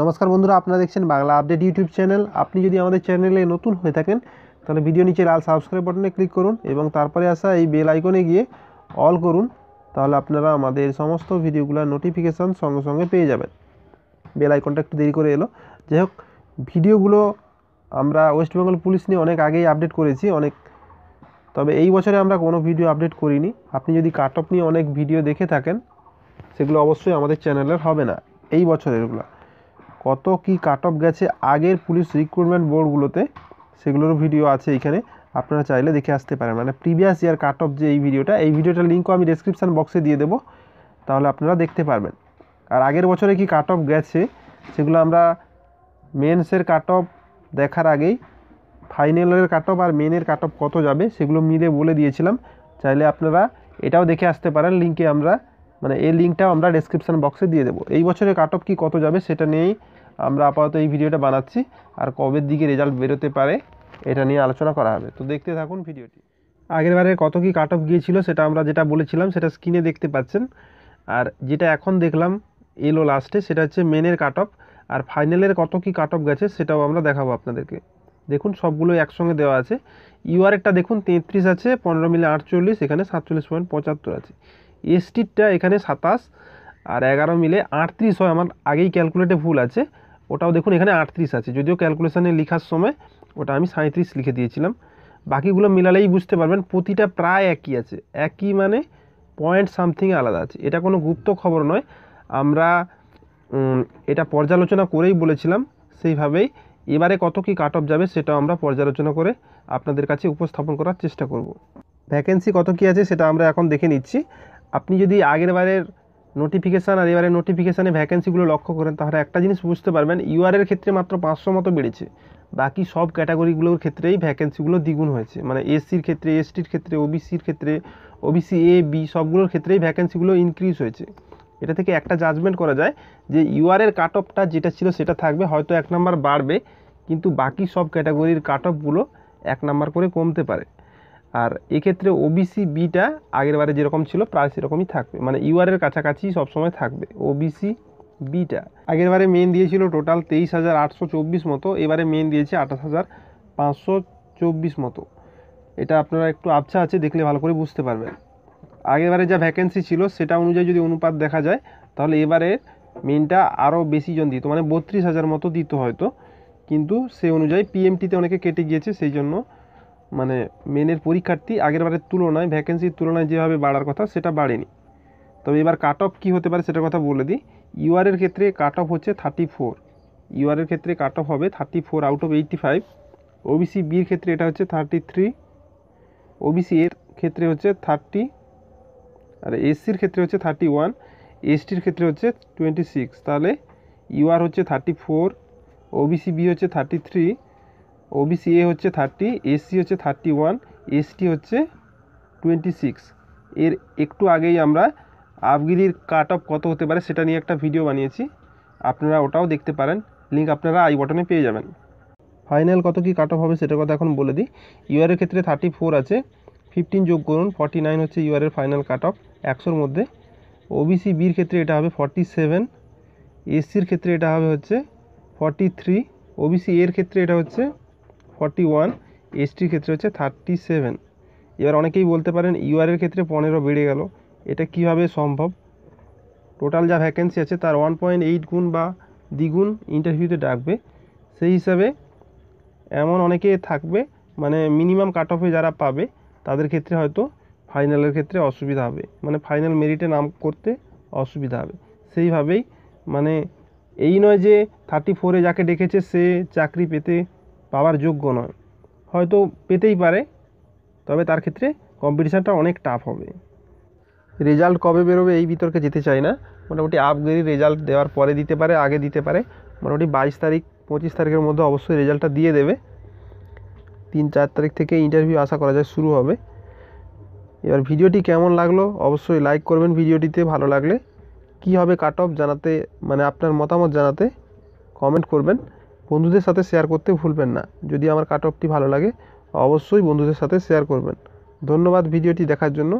নমস্কার বন্ধুরা আপনারা দেখছেন বাংলা আপডেট ইউটিউব চ্যানেল আপনি যদি আমাদের চ্যানেলে নতুন হয়ে থাকেন তাহলে ভিডিও নিচে লাল সাবস্ক্রাইব বাটনে ক্লিক করুন এবং তারপরে আসা এই বেল আইকনে গিয়ে অল করুন তাহলে আপনারা আমাদের সমস্ত ভিডিওগুলোর নোটিফিকেশান সঙ্গে সঙ্গে পেয়ে যাবেন বেল আইকনটা একটু দেরি করে এলো যাই হোক ভিডিওগুলো আমরা ওয়েস্ট বেঙ্গল পুলিশ নিয়ে অনেক আগেই আপডেট করেছি অনেক তবে এই বছরে আমরা কোনো ভিডিও আপডেট করিনি আপনি যদি কাট অফ নিয়ে অনেক ভিডিও দেখে থাকেন সেগুলো অবশ্যই আমাদের চ্যানেলের হবে না এই বছরেরগুলো কত কি কাট অফ গেছে আগের পুলিশ রিক্রুটমেন্ট বোর্ডগুলোতে সেগুলোর ভিডিও আছে এখানে আপনারা চাইলে দেখে আসতে পারেন মানে প্রিভিয়াস ইয়ার কাট অফ যে এই ভিডিওটা এই ভিডিওটার লিঙ্কও আমি ডিসক্রিপশান বক্সে দিয়ে দেবো তাহলে আপনারা দেখতে পারবেন আর আগের বছরে কি কাট অফ গেছে সেগুলো আমরা মেন্সের কাট অফ দেখার আগেই ফাইনালের কাট অফ আর মেনের কাট অফ কত যাবে সেগুলো মিলে বলে দিয়েছিলাম চাইলে আপনারা এটাও দেখে আসতে পারেন লিঙ্কে আমরা মানে এই লিঙ্কটাও আমরা ডেসক্রিপশান বক্সে দিয়ে দেবো এই বছরের কাট অফ কী কত যাবে সেটা নিয়েই আমরা আপাতত এই ভিডিওটা বানাচ্ছি আর কবের দিকে রেজাল্ট বেরোতে পারে এটা নিয়ে আলোচনা করা হবে তো দেখতে থাকুন ভিডিওটি আগের বারে কত কি কাট অফ গিয়েছিলো সেটা আমরা যেটা বলেছিলাম সেটা স্ক্রিনে দেখতে পাচ্ছেন আর যেটা এখন দেখলাম এলো লাস্টে সেটা হচ্ছে মেনের কাট অফ আর ফাইনালের কত কি কাট অফ গেছে সেটাও আমরা দেখাবো আপনাদেরকে দেখুন সবগুলো একসঙ্গে দেওয়া আছে ইউআরেরটা দেখুন তেত্রিশ আছে পনেরো মিলে আটচল্লিশ এখানে সাতচল্লিশ পয়েন্ট পঁচাত্তর আছে এসটিরটা এখানে সাতাশ আর এগারো মিলে আটত্রিশ হয় আমার আগেই ক্যালকুলেটে ভুল আছে ওটাও দেখুন এখানে আটত্রিশ আছে যদিও ক্যালকুলেশানে লেখার সময় ওটা আমি সাঁত্রিশ লিখে দিয়েছিলাম বাকিগুলো মিলালেই বুঝতে পারবেন প্রতিটা প্রায় একই আছে একই মানে পয়েন্ট সামথিং আলাদা আছে এটা কোনো গুপ্ত খবর নয় আমরা এটা পর্যালোচনা করেই বলেছিলাম সেইভাবেই এবারে কত কি কাট অফ যাবে সেটাও আমরা পর্যালোচনা করে আপনাদের কাছে উপস্থাপন করার চেষ্টা করব ভ্যাকেন্সি কত কি আছে সেটা আমরা এখন দেখে নিচ্ছি আপনি যদি আগের বারের নোটিফিকেশান আর এবারে নোটিফিকেশানে ভ্যাকেন্সিগুলো লক্ষ্য করেন তাহলে একটা জিনিস বুঝতে পারবেন ইউআরের ক্ষেত্রে মাত্র পাঁচশো মতো বেড়েছে বাকি সব ক্যাটাগরিগুলোর ক্ষেত্রেই ভ্যাকেন্সিগুলো দ্বিগুণ হয়েছে মানে এসসির ক্ষেত্রে এসটির ক্ষেত্রে ওবিসির ক্ষেত্রে ওবিসি এ বি সবগুলোর ক্ষেত্রেই ভ্যাকেন্সিগুলো ইনক্রিজ হয়েছে এটা থেকে একটা জাজমেন্ট করা যায় যে ইউআরের কাট অফটা যেটা ছিল সেটা থাকবে হয়তো এক নাম্বার বাড়বে কিন্তু বাকি সব ক্যাটাগরির কাট অফগুলো এক নাম্বার করে কমতে পারে আর এক্ষেত্রে ওবিসি বিটা আগের বারে যেরকম ছিল প্রায় সেরকমই থাকবে মানে ইউআরের কাছাকাছি সবসময় থাকবে ওবিসি বিটা আগের বারে মেন দিয়েছিল টোটাল তেইশ হাজার আটশো চব্বিশ মতো এবারে মেন দিয়েছে আঠাশ হাজার পাঁচশো চব্বিশ মতো এটা আপনারা একটু আবছা আছে দেখলে ভালো করে বুঝতে পারবেন আগেরবারে যা ভ্যাকেন্সি ছিল সেটা অনুযায়ী যদি অনুপাত দেখা যায় তাহলে এবারে মেনটা আরও বেশি জন দিত মানে বত্রিশ হাজার মতো দিত হয়তো কিন্তু সে অনুযায়ী পিএমটিতে অনেকে কেটে গিয়েছে সেই জন্য মানে মেনের পরীক্ষার্থী আগেরবারের তুলনায় ভ্যাকেন্সির তুলনায় যেভাবে বাড়ার কথা সেটা বাড়েনি তবে এবার কাট অফ কী হতে পারে সেটার কথা বলে দিই ইউআরের ক্ষেত্রে কাট অফ হচ্ছে থার্টি ফোর ইউআরের ক্ষেত্রে কাট অফ হবে thirty four out of eighty five OBC বির ক্ষেত্রে এটা হচ্ছে থার্টি থ্রি ওবিসি এর ক্ষেত্রে হচ্ছে থার্টি আর এসসির ক্ষেত্রে হচ্ছে থার্টি ওয়ান এসটির ক্ষেত্রে হচ্ছে টোয়েন্টি সিক্স তাহলে ইউআর হচ্ছে থার্টি ফোর ওবিসি বি হচ্ছে থার্টি থ্রি ওবিসি এ হচ্ছে থার্টি এসসি হচ্ছে থার্টি ওয়ান এসটি হচ্ছে টোয়েন্টি সিক্স এর একটু আগেই আমরা আবগিরির কাট অফ কত হতে পারে সেটা নিয়ে একটা ভিডিও বানিয়েছি আপনারা ওটাও দেখতে পারেন লিঙ্ক আপনারা আই বটনে পেয়ে যাবেন ফাইনাল কত কি কাট অফ হবে সেটার কথা এখন বলে দিই ইউআরের ক্ষেত্রে থার্টি ফোর আছে ফিফটিন যোগ করুন ফর্টি নাইন হচ্ছে ইউআরের ফাইনাল কাট অফ একশোর মধ্যে ওবিসি বির ক্ষেত্রে এটা হবে ফর্টি সেভেন এসসির ক্ষেত্রে এটা হবে হচ্ছে ফর্টি থ্রি ওবিসি এর ক্ষেত্রে এটা হচ্ছে ফর্টি ওয়ান এসটির ক্ষেত্রে হচ্ছে থার্টি সেভেন এবার অনেকেই বলতে পারেন ইউআরের ক্ষেত্রে পনেরো বেড়ে গেল এটা কিভাবে সম্ভব টোটাল যা ভ্যাকেন্সি আছে তার ওয়ান পয়েন্ট এইট গুণ বা দ্বিগুণ ইন্টারভিউতে ডাকবে সেই হিসাবে এমন অনেকে থাকবে মানে মিনিমাম কাট অফে যারা পাবে তাদের ক্ষেত্রে হয়তো ফাইনালের ক্ষেত্রে অসুবিধা হবে মানে ফাইনাল মেরিটে নাম করতে অসুবিধা হবে সেইভাবেই মানে এই নয় যে থার্টি ফোরে যাকে ডেকেছে সে চাকরি পেতে পাওয়ার যোগ্য নয় হয়তো পেতেই পারে তবে তার ক্ষেত্রে কম্পিটিশানটা অনেক টাফ হবে রেজাল্ট কবে বেরোবে এই বিতর্কে যেতে চাই না মোটামুটি আপগ্রেড রেজাল্ট দেওয়ার পরে দিতে পারে আগে দিতে পারে মোটামুটি বাইশ তারিখ পঁচিশ তারিখের মধ্যে অবশ্যই রেজাল্টটা দিয়ে দেবে তিন চার তারিখ থেকে ইন্টারভিউ আশা করা যায় শুরু হবে এবার ভিডিওটি কেমন লাগলো অবশ্যই লাইক করবেন ভিডিওটিতে ভালো লাগলে কি হবে কাট অফ জানাতে মানে আপনার মতামত জানাতে কমেন্ট করবেন বন্ধুদের সাথে শেয়ার করতে ভুলবেন না যদি আমার কাট অফটি ভালো লাগে অবশ্যই বন্ধুদের সাথে শেয়ার করবেন ধন্যবাদ ভিডিওটি দেখার জন্য